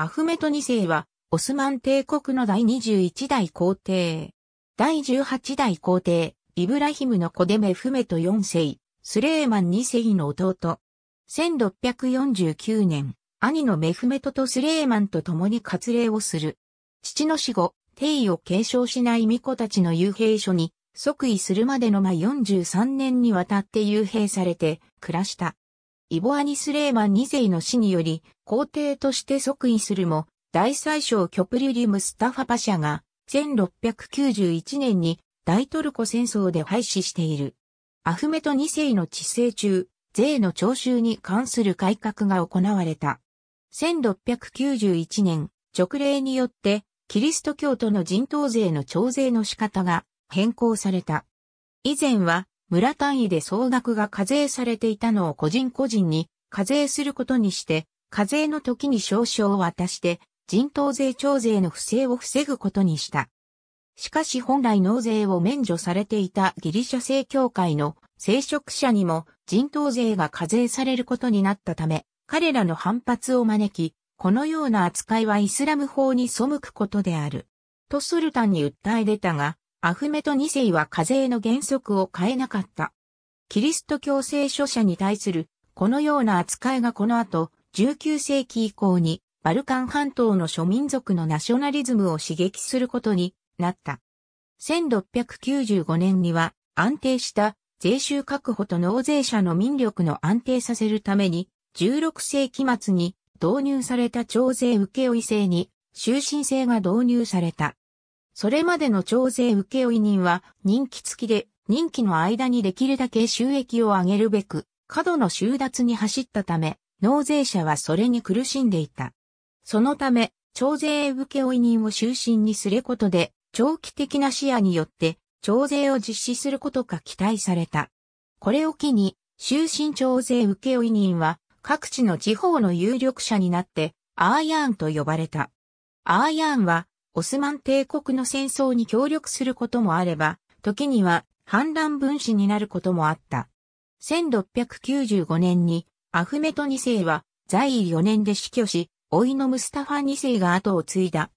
アフメト2世は、オスマン帝国の第21代皇帝。第18代皇帝、イブラヒムの子でメフメト4世、スレーマン2世の弟。1649年、兄のメフメトとスレーマンと共に割礼をする。父の死後、帝位を継承しない巫女たちの幽閉所に、即位するまでの間43年にわたって幽閉されて暮らした。イボアニス・レーマン2世の死により、皇帝として即位するも、大宰相キョプリュリ・ムスタファパシャが、1691年に大トルコ戦争で廃止している。アフメト2世の治世中、税の徴収に関する改革が行われた。1691年、直令によって、キリスト教徒の人頭税の徴税の仕方が変更された。以前は、村単位で総額が課税されていたのを個人個人に課税することにして、課税の時に証書を渡して、人頭税徴税の不正を防ぐことにした。しかし本来納税を免除されていたギリシャ正教会の聖職者にも人頭税が課税されることになったため、彼らの反発を招き、このような扱いはイスラム法に背くことである。とソルタンに訴え出たが、アフメト2世は課税の原則を変えなかった。キリスト教聖書者に対するこのような扱いがこの後19世紀以降にバルカン半島の諸民族のナショナリズムを刺激することになった。1695年には安定した税収確保と納税者の民力の安定させるために16世紀末に導入された徴税受け負制に終身制が導入された。それまでの徴税請負人は人気付きで、人気の間にできるだけ収益を上げるべく、過度の収奪に走ったため、納税者はそれに苦しんでいた。そのため、徴税請負人を中心にすることで、長期的な視野によって、徴税を実施することが期待された。これを機に、終身徴税請負人は、各地の地方の有力者になって、アーヤーンと呼ばれた。アーヤーンは、オスマン帝国の戦争に協力することもあれば、時には反乱分子になることもあった。1695年にアフメト2世は在位4年で死去し、老いのムスタファ2世が後を継いだ。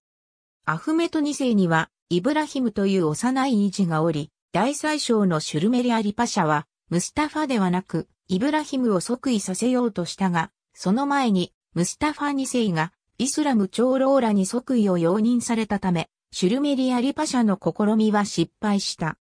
アフメト2世にはイブラヒムという幼い遺児がおり、大宰相のシュルメリアリパシャは、ムスタファではなく、イブラヒムを即位させようとしたが、その前に、ムスタファ2世がイスラム長老らに即位を容認されたため、シュルメリ・アリパシャの試みは失敗した。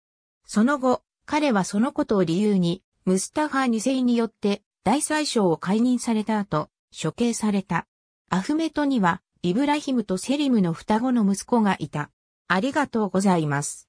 その後、彼はそのことを理由に、ムスタファ2世によって大宰相を解任された後、処刑された。アフメトには、イブラヒムとセリムの双子の息子がいた。ありがとうございます。